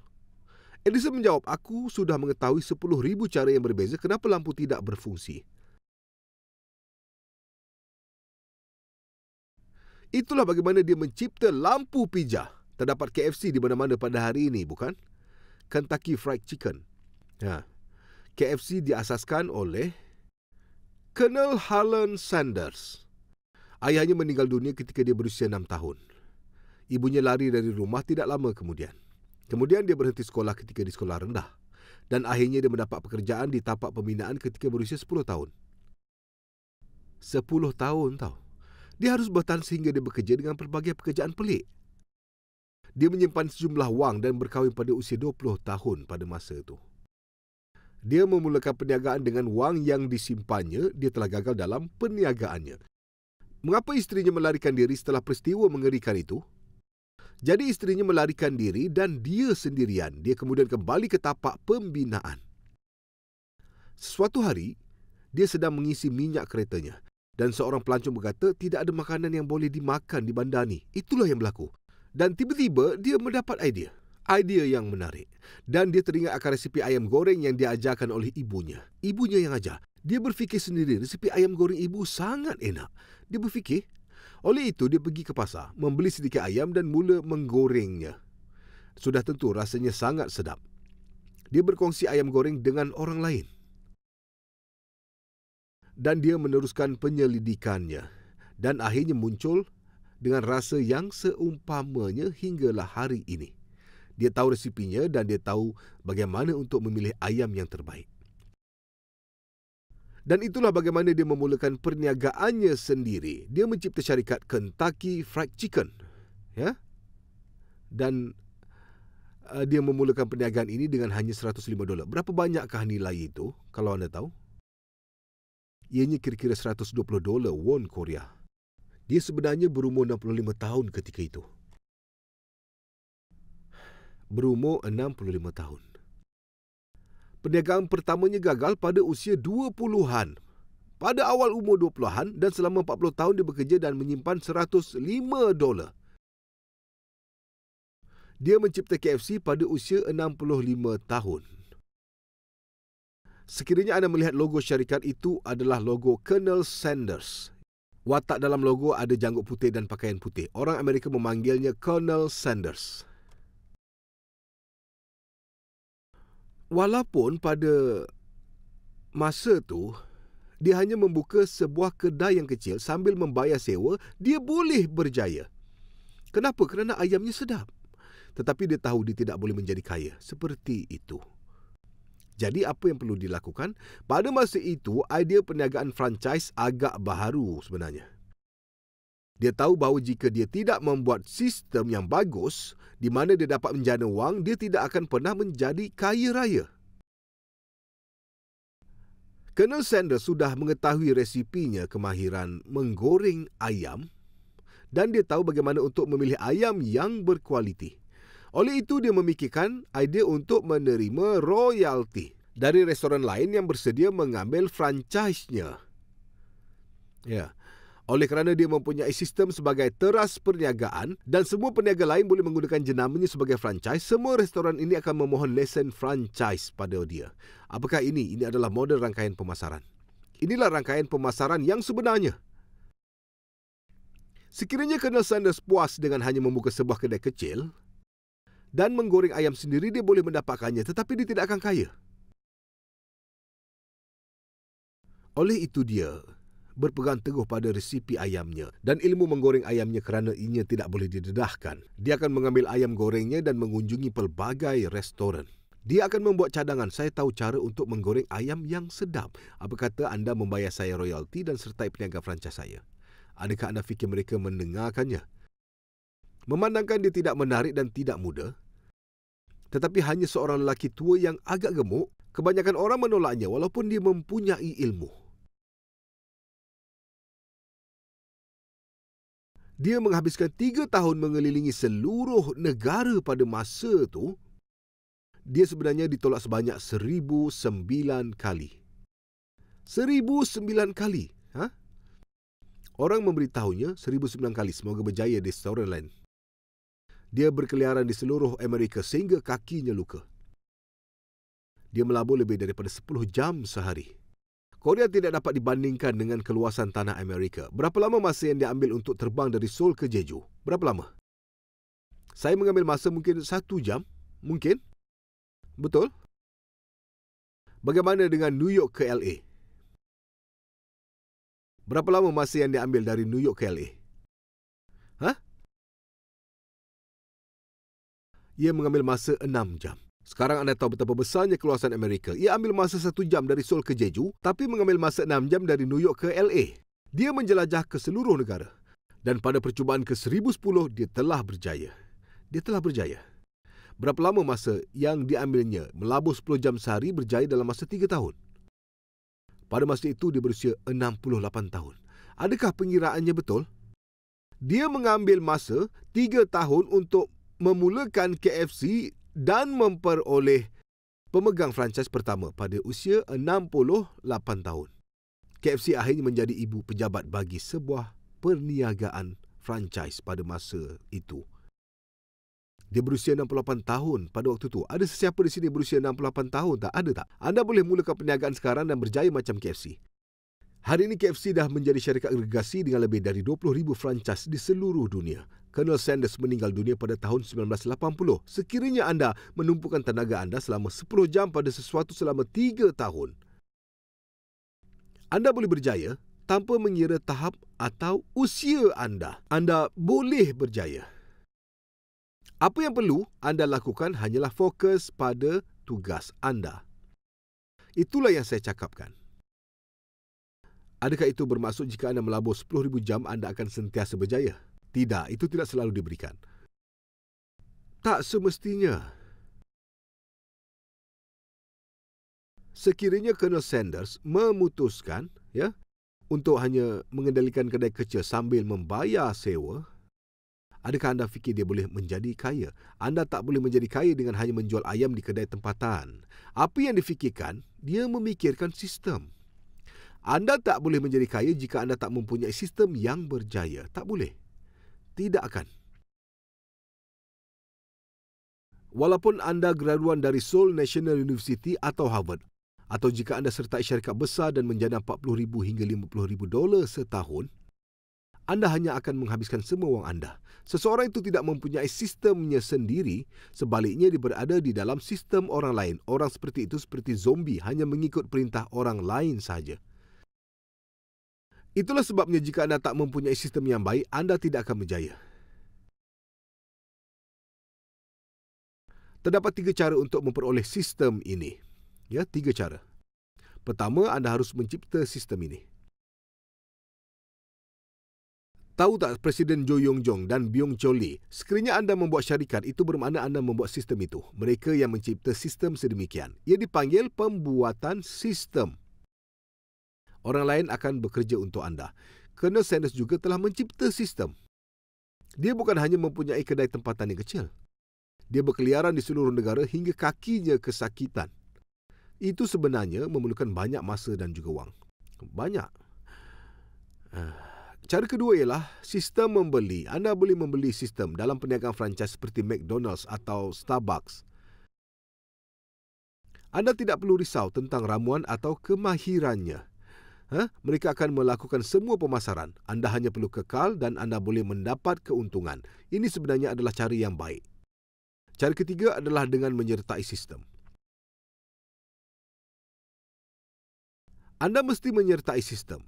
Edison menjawab, aku sudah mengetahui sepuluh ribu cara yang berbeza kenapa lampu tidak berfungsi. Itulah bagaimana dia mencipta lampu pijah. Terdapat KFC di mana-mana pada hari ini, bukan? Kentucky Fried Chicken. Ha. KFC diasaskan oleh Colonel Harlan Sanders. Ayahnya meninggal dunia ketika dia berusia enam tahun. Ibunya lari dari rumah tidak lama kemudian. Kemudian dia berhenti sekolah ketika di sekolah rendah. Dan akhirnya dia mendapat pekerjaan di tapak pembinaan ketika berusia sepuluh tahun. sepuluh tahun tau. Dia harus bertahan sehingga dia bekerja dengan pelbagai pekerjaan pelik. Dia menyimpan sejumlah wang dan berkahwin pada usia 20 tahun pada masa itu dia memulakan perniagaan dengan wang yang disimpannya, dia telah gagal dalam perniagaannya. Mengapa isterinya melarikan diri setelah peristiwa mengerikan itu? Jadi isterinya melarikan diri dan dia sendirian, dia kemudian kembali ke tapak pembinaan. Suatu hari, dia sedang mengisi minyak keretanya dan seorang pelancong berkata tidak ada makanan yang boleh dimakan di bandar ni. Itulah yang berlaku. Dan tiba-tiba dia mendapat idea idea yang menarik. Dan dia teringat akan resipi ayam goreng yang diajarkan oleh ibunya. Ibunya yang ajar. Dia berfikir sendiri resipi ayam goreng ibu sangat enak. Dia berfikir. Oleh itu, dia pergi ke pasar, membeli sedikit ayam dan mula menggorengnya. Sudah tentu rasanya sangat sedap. Dia berkongsi ayam goreng dengan orang lain. Dan dia meneruskan penyelidikannya. Dan akhirnya muncul dengan rasa yang seumpamanya hinggalah hari ini dia tahu resipinya dan dia tahu bagaimana untuk memilih ayam yang terbaik. Dan itulah bagaimana dia memulakan perniagaannya sendiri. Dia mencipta syarikat Kentucky Fried Chicken. Ya. Dan uh, dia memulakan perniagaan ini dengan hanya 105 dolar. Berapa banyakkah nilai itu kalau anda tahu? Ianya kira-kira 120 dolar won Korea. Dia sebenarnya berumur 65 tahun ketika itu berumur 65 tahun. Perniagaan pertamanya gagal pada usia 20-an. Pada awal umur 20-an dan selama 40 tahun dia bekerja dan menyimpan 105 dolar. Dia mencipta KFC pada usia 65 tahun. Sekiranya anda melihat logo syarikat itu adalah logo Colonel Sanders. Watak dalam logo ada janggut putih dan pakaian putih. Orang Amerika memanggilnya Colonel Sanders. walaupun pada masa tu dia hanya membuka sebuah kedai yang kecil sambil membayar sewa, dia boleh berjaya. Kenapa? Kerana ayamnya sedap. Tetapi dia tahu dia tidak boleh menjadi kaya. Seperti itu. Jadi apa yang perlu dilakukan? Pada masa itu, idea perniagaan franchise agak baru sebenarnya. Dia tahu bahawa jika dia tidak membuat sistem yang bagus di mana dia dapat menjana wang, dia tidak akan pernah menjadi kaya raya. Colonel Sanders sudah mengetahui resipinya kemahiran menggoreng ayam dan dia tahu bagaimana untuk memilih ayam yang berkualiti. Oleh itu, dia memikirkan idea untuk menerima royalti dari restoran lain yang bersedia mengambil franchise-nya. Ya. Yeah oleh kerana dia mempunyai sistem sebagai teras perniagaan dan semua peniaga lain boleh menggunakan jenamanya sebagai franchise, semua restoran ini akan memohon lesen franchise pada dia. Apakah ini? Ini adalah model rangkaian pemasaran. Inilah rangkaian pemasaran yang sebenarnya. Sekiranya kena Sanders puas dengan hanya membuka sebuah kedai kecil dan menggoreng ayam sendiri, dia boleh mendapatkannya tetapi dia tidak akan kaya. Oleh itu dia, berpegang teguh pada resipi ayamnya dan ilmu menggoreng ayamnya kerana ia tidak boleh didedahkan. Dia akan mengambil ayam gorengnya dan mengunjungi pelbagai restoran. Dia akan membuat cadangan, saya tahu cara untuk menggoreng ayam yang sedap. Apa kata anda membayar saya royalti dan sertai peniaga franchise saya? Adakah anda fikir mereka mendengarkannya? Memandangkan dia tidak menarik dan tidak muda, tetapi hanya seorang lelaki tua yang agak gemuk, kebanyakan orang menolaknya walaupun dia mempunyai ilmu. dia menghabiskan tiga tahun mengelilingi seluruh negara pada masa itu, dia sebenarnya ditolak sebanyak seribu sembilan kali. Seribu sembilan kali. Ha? Orang memberitahunya seribu sembilan kali. Semoga berjaya di storyline. Dia berkeliaran di seluruh Amerika sehingga kakinya luka. Dia melabur lebih daripada sepuluh jam sehari. Korea tidak dapat dibandingkan dengan keluasan tanah Amerika. Berapa lama masa yang diambil untuk terbang dari Seoul ke Jeju? Berapa lama? Saya mengambil masa mungkin satu jam. Mungkin. Betul? Bagaimana dengan New York ke LA? Berapa lama masa yang diambil dari New York ke LA? Hah? Ia mengambil masa enam jam. Sekarang anda tahu betapa besarnya keluasan Amerika. Ia ambil masa satu jam dari Seoul ke Jeju, tapi mengambil masa enam jam dari New York ke LA. Dia menjelajah ke seluruh negara. Dan pada percubaan ke-1010, dia telah berjaya. Dia telah berjaya. Berapa lama masa yang diambilnya melabur 10 jam sehari berjaya dalam masa 3 tahun? Pada masa itu, dia berusia 68 tahun. Adakah pengiraannya betul? Dia mengambil masa 3 tahun untuk memulakan KFC dan memperoleh pemegang franchise pertama pada usia 68 tahun. KFC akhirnya menjadi ibu pejabat bagi sebuah perniagaan franchise pada masa itu. Dia berusia 68 tahun pada waktu itu. Ada sesiapa di sini berusia 68 tahun tak? Ada tak? Anda boleh mulakan perniagaan sekarang dan berjaya macam KFC. Hari ini KFC dah menjadi syarikat regasi dengan lebih dari 20,000 franchise di seluruh dunia. Colonel Sanders meninggal dunia pada tahun 1980 sekiranya anda menumpukan tenaga anda selama 10 jam pada sesuatu selama 3 tahun. Anda boleh berjaya tanpa mengira tahap atau usia anda. Anda boleh berjaya. Apa yang perlu anda lakukan hanyalah fokus pada tugas anda. Itulah yang saya cakapkan. Adakah itu bermaksud jika anda melabur 10,000 jam, anda akan sentiasa berjaya? Tidak, itu tidak selalu diberikan. Tak semestinya. Sekiranya Colonel Sanders memutuskan ya untuk hanya mengendalikan kedai kecil sambil membayar sewa, adakah anda fikir dia boleh menjadi kaya? Anda tak boleh menjadi kaya dengan hanya menjual ayam di kedai tempatan. Apa yang difikirkan, dia memikirkan sistem. Anda tak boleh menjadi kaya jika anda tak mempunyai sistem yang berjaya. Tak boleh tidak akan. Walaupun anda graduan dari Seoul National University atau Harvard, atau jika anda sertai syarikat besar dan menjana 40,000 hingga 50,000 dolar setahun, anda hanya akan menghabiskan semua wang anda. Seseorang itu tidak mempunyai sistemnya sendiri, sebaliknya dia berada di dalam sistem orang lain. Orang seperti itu seperti zombie, hanya mengikut perintah orang lain sahaja. Itulah sebabnya jika anda tak mempunyai sistem yang baik, anda tidak akan berjaya. Terdapat tiga cara untuk memperoleh sistem ini. Ya, tiga cara. Pertama, anda harus mencipta sistem ini. Tahu tak Presiden Jo Yong Jong dan Byung Chol Lee? Sekiranya anda membuat syarikat, itu bermakna anda membuat sistem itu. Mereka yang mencipta sistem sedemikian. Ia dipanggil pembuatan sistem orang lain akan bekerja untuk anda. Kerana Sanders juga telah mencipta sistem. Dia bukan hanya mempunyai kedai tempatan yang kecil. Dia berkeliaran di seluruh negara hingga kakinya kesakitan. Itu sebenarnya memerlukan banyak masa dan juga wang. Banyak. Ah, cara kedua ialah sistem membeli. Anda boleh membeli sistem dalam perniagaan franchise seperti McDonald's atau Starbucks. Anda tidak perlu risau tentang ramuan atau kemahirannya. Huh? Ha? Mereka akan melakukan semua pemasaran. Anda hanya perlu kekal dan anda boleh mendapat keuntungan. Ini sebenarnya adalah cara yang baik. Cara ketiga adalah dengan menyertai sistem. Anda mesti menyertai sistem.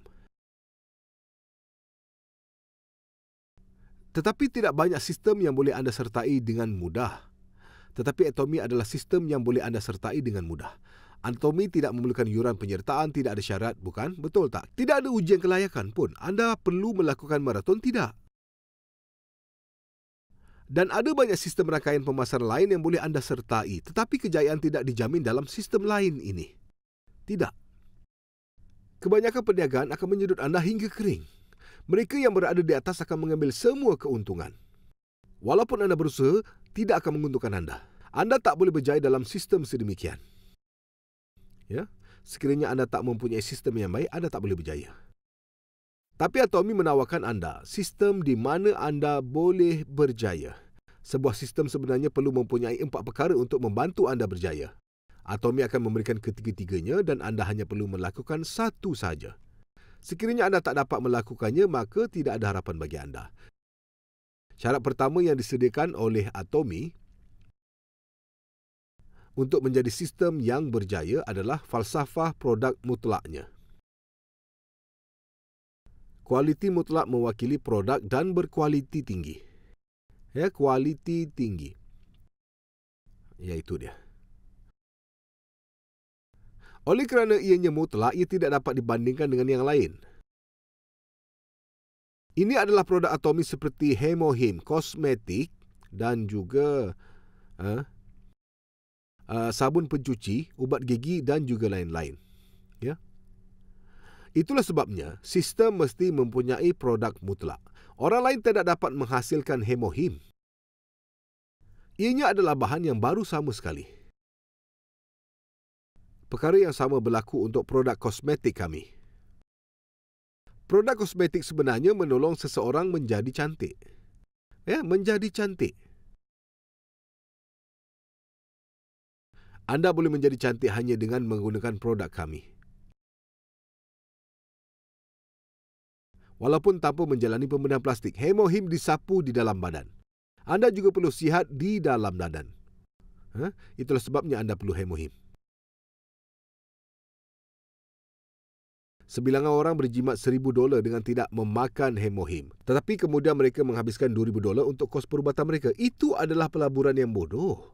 Tetapi tidak banyak sistem yang boleh anda sertai dengan mudah. Tetapi atomi adalah sistem yang boleh anda sertai dengan mudah. Anatomi tidak memerlukan yuran penyertaan, tidak ada syarat, bukan? Betul tak? Tidak ada ujian kelayakan pun. Anda perlu melakukan maraton, tidak? Dan ada banyak sistem rangkaian pemasaran lain yang boleh anda sertai. Tetapi kejayaan tidak dijamin dalam sistem lain ini. Tidak. Kebanyakan perniagaan akan menyedut anda hingga kering. Mereka yang berada di atas akan mengambil semua keuntungan. Walaupun anda berusaha, tidak akan menguntungkan anda. Anda tak boleh berjaya dalam sistem sedemikian. Ya. Sekiranya anda tak mempunyai sistem yang baik, anda tak boleh berjaya. Tapi Atomi menawarkan anda sistem di mana anda boleh berjaya. Sebuah sistem sebenarnya perlu mempunyai empat perkara untuk membantu anda berjaya. Atomi akan memberikan ketiga-tiganya dan anda hanya perlu melakukan satu saja. Sekiranya anda tak dapat melakukannya, maka tidak ada harapan bagi anda. Syarat pertama yang disediakan oleh Atomi untuk menjadi sistem yang berjaya adalah falsafah produk mutlaknya. Kualiti mutlak mewakili produk dan berkualiti tinggi. Ya, kualiti tinggi. Ya, itu dia. Oleh kerana ianya mutlak, ia tidak dapat dibandingkan dengan yang lain. Ini adalah produk atomi seperti hemohim, kosmetik dan juga... Eh, Ah, sabun pencuci, ubat gigi dan juga lain-lain. Ya. Itulah sebabnya sistem mesti mempunyai produk mutlak. Orang lain tidak dapat menghasilkan hemohim. Ianya adalah bahan yang baru sama sekali. Perkara yang sama berlaku untuk produk kosmetik kami. Produk kosmetik sebenarnya menolong seseorang menjadi cantik. Ya, menjadi cantik. Anda boleh menjadi cantik hanya dengan menggunakan produk kami. Walaupun tanpa menjalani pembedahan plastik, hemohim disapu di dalam badan. Anda juga perlu sihat di dalam badan. Itulah sebabnya anda perlu hemohim. Sebilangan orang berjimat seribu dolar dengan tidak memakan hemohim. Tetapi kemudian mereka menghabiskan dua ribu dolar untuk kos perubatan mereka. Itu adalah pelaburan yang bodoh.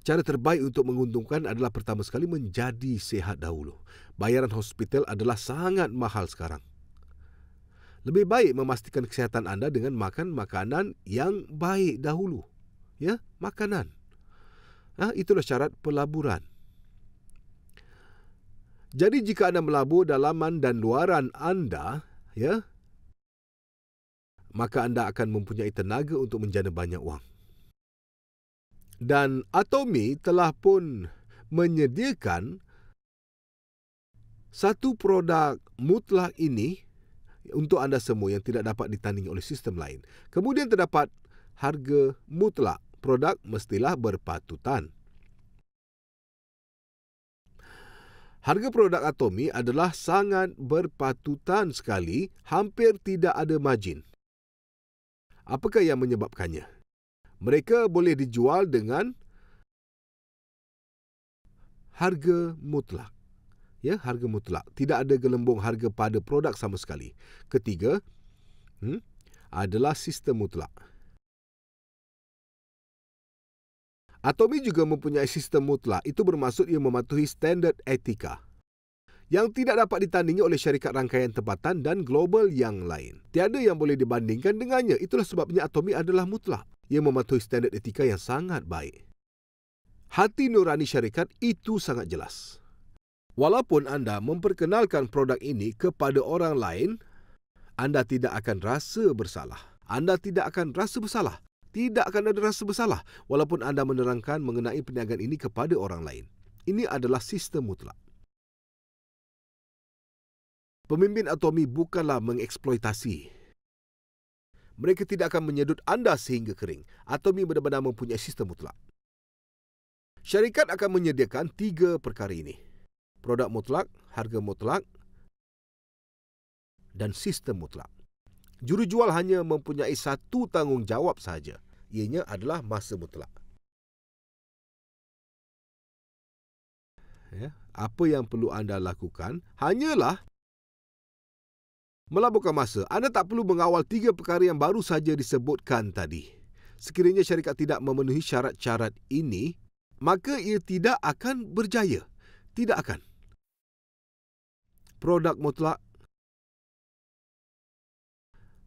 Cara terbaik untuk menguntungkan adalah pertama sekali menjadi sehat dahulu. Bayaran hospital adalah sangat mahal sekarang. Lebih baik memastikan kesihatan anda dengan makan makanan yang baik dahulu. Ya, makanan. Ah, itulah syarat pelaburan. Jadi jika anda melabur dalaman dan luaran anda, ya, maka anda akan mempunyai tenaga untuk menjana banyak wang dan Atomi telah pun menyediakan satu produk mutlak ini untuk anda semua yang tidak dapat ditandingi oleh sistem lain. Kemudian terdapat harga mutlak. Produk mestilah berpatutan. Harga produk Atomi adalah sangat berpatutan sekali, hampir tidak ada margin. Apakah yang menyebabkannya? mereka boleh dijual dengan harga mutlak. Ya, harga mutlak. Tidak ada gelembung harga pada produk sama sekali. Ketiga, hmm, adalah sistem mutlak. Atomi juga mempunyai sistem mutlak. Itu bermaksud ia mematuhi standard etika yang tidak dapat ditandingi oleh syarikat rangkaian tempatan dan global yang lain. Tiada yang boleh dibandingkan dengannya. Itulah sebabnya Atomi adalah mutlak. Ia mematuhi standard etika yang sangat baik. Hati nurani syarikat itu sangat jelas. Walaupun anda memperkenalkan produk ini kepada orang lain, anda tidak akan rasa bersalah. Anda tidak akan rasa bersalah. Tidak akan ada rasa bersalah walaupun anda menerangkan mengenai perniagaan ini kepada orang lain. Ini adalah sistem mutlak. Pemimpin atomi bukanlah mengeksploitasi. Mereka tidak akan menyedut anda sehingga kering. Atomi benar-benar mempunyai sistem mutlak. Syarikat akan menyediakan tiga perkara ini. Produk mutlak, harga mutlak dan sistem mutlak. Juru jual hanya mempunyai satu tanggungjawab sahaja. Ianya adalah masa mutlak. Ya, apa yang perlu anda lakukan hanyalah Melaburkan masa, anda tak perlu mengawal tiga perkara yang baru saja disebutkan tadi. Sekiranya syarikat tidak memenuhi syarat-syarat ini, maka ia tidak akan berjaya. Tidak akan. Produk mutlak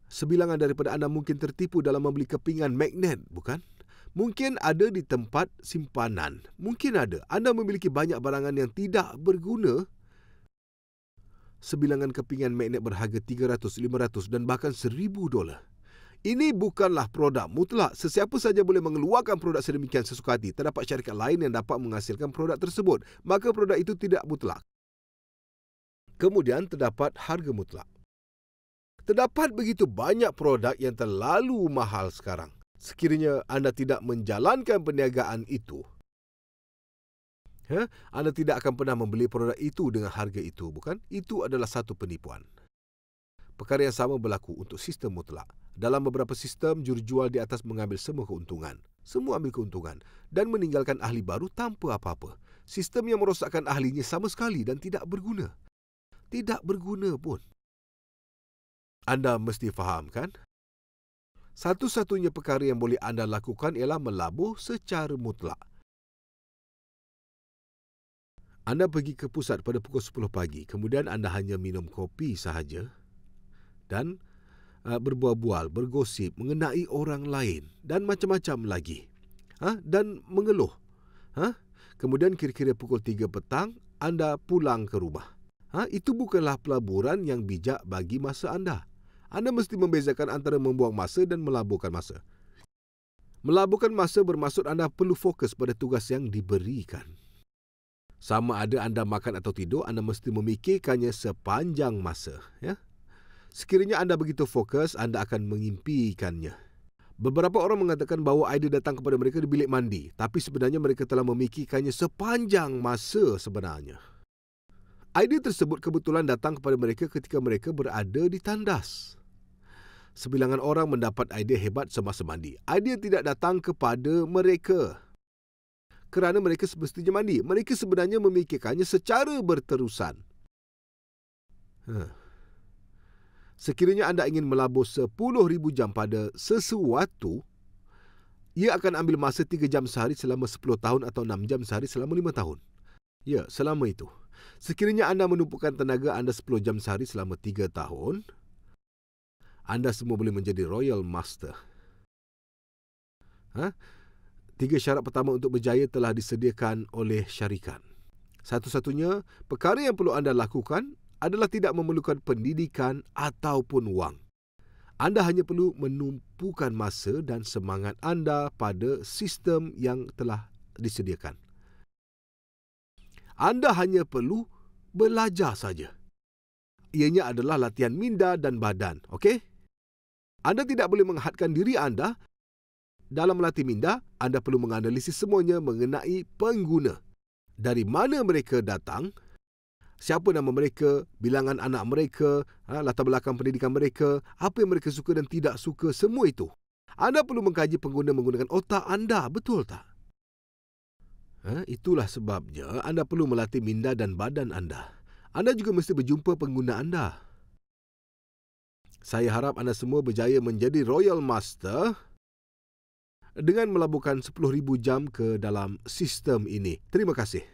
Sebilangan daripada anda mungkin tertipu dalam membeli kepingan magnet, bukan? Mungkin ada di tempat simpanan. Mungkin ada. Anda memiliki banyak barangan yang tidak berguna sebilangan kepingan magnet berharga 300, 500 dan bahkan 1000 dolar. Ini bukanlah produk mutlak. Sesiapa saja boleh mengeluarkan produk sedemikian sesuka hati. Terdapat syarikat lain yang dapat menghasilkan produk tersebut. Maka produk itu tidak mutlak. Kemudian terdapat harga mutlak. Terdapat begitu banyak produk yang terlalu mahal sekarang. Sekiranya anda tidak menjalankan perniagaan itu, Ha? Anda tidak akan pernah membeli produk itu dengan harga itu, bukan? Itu adalah satu penipuan. Perkara yang sama berlaku untuk sistem mutlak. Dalam beberapa sistem, juru jual di atas mengambil semua keuntungan. Semua ambil keuntungan dan meninggalkan ahli baru tanpa apa-apa. Sistem yang merosakkan ahlinya sama sekali dan tidak berguna. Tidak berguna pun. Anda mesti faham, kan? Satu-satunya perkara yang boleh anda lakukan ialah melabuh secara mutlak anda pergi ke pusat pada pukul 10 pagi kemudian anda hanya minum kopi sahaja dan uh, berbual-bual bergosip mengenai orang lain dan macam-macam lagi ha dan mengeluh ha kemudian kira-kira pukul 3 petang anda pulang ke rumah ha itu bukanlah pelaburan yang bijak bagi masa anda anda mesti membezakan antara membuang masa dan melaburkan masa Melaburkan masa bermaksud anda perlu fokus pada tugas yang diberikan. Sama ada anda makan atau tidur, anda mesti memikirkannya sepanjang masa. Ya? Sekiranya anda begitu fokus, anda akan mengimpikannya. Beberapa orang mengatakan bahawa idea datang kepada mereka di bilik mandi. Tapi sebenarnya mereka telah memikirkannya sepanjang masa sebenarnya. Idea tersebut kebetulan datang kepada mereka ketika mereka berada di tandas. Sebilangan orang mendapat idea hebat semasa mandi. Idea tidak datang kepada mereka kerana mereka semestinya mandi. Mereka sebenarnya memikirkannya secara berterusan. Ha. Sekiranya anda ingin melabur 10,000 jam pada sesuatu, ia akan ambil masa 3 jam sehari selama 10 tahun atau 6 jam sehari selama 5 tahun. Ya, selama itu. Sekiranya anda menumpukan tenaga anda 10 jam sehari selama 3 tahun, anda semua boleh menjadi Royal Master. Ha? Tiga syarat pertama untuk berjaya telah disediakan oleh syarikat. Satu-satunya, perkara yang perlu anda lakukan adalah tidak memerlukan pendidikan ataupun wang. Anda hanya perlu menumpukan masa dan semangat anda pada sistem yang telah disediakan. Anda hanya perlu belajar saja. Ianya adalah latihan minda dan badan, Okay? Anda tidak boleh menghadkan diri anda dalam melatih minda, anda perlu menganalisis semuanya mengenai pengguna. Dari mana mereka datang, siapa nama mereka, bilangan anak mereka, ha, latar belakang pendidikan mereka, apa yang mereka suka dan tidak suka, semua itu. Anda perlu mengkaji pengguna menggunakan otak anda, betul tak? Ha, itulah sebabnya anda perlu melatih minda dan badan anda. Anda juga mesti berjumpa pengguna anda. Saya harap anda semua berjaya menjadi Royal Master dengan melabuhkan 10,000 jam ke dalam sistem ini. Terima kasih.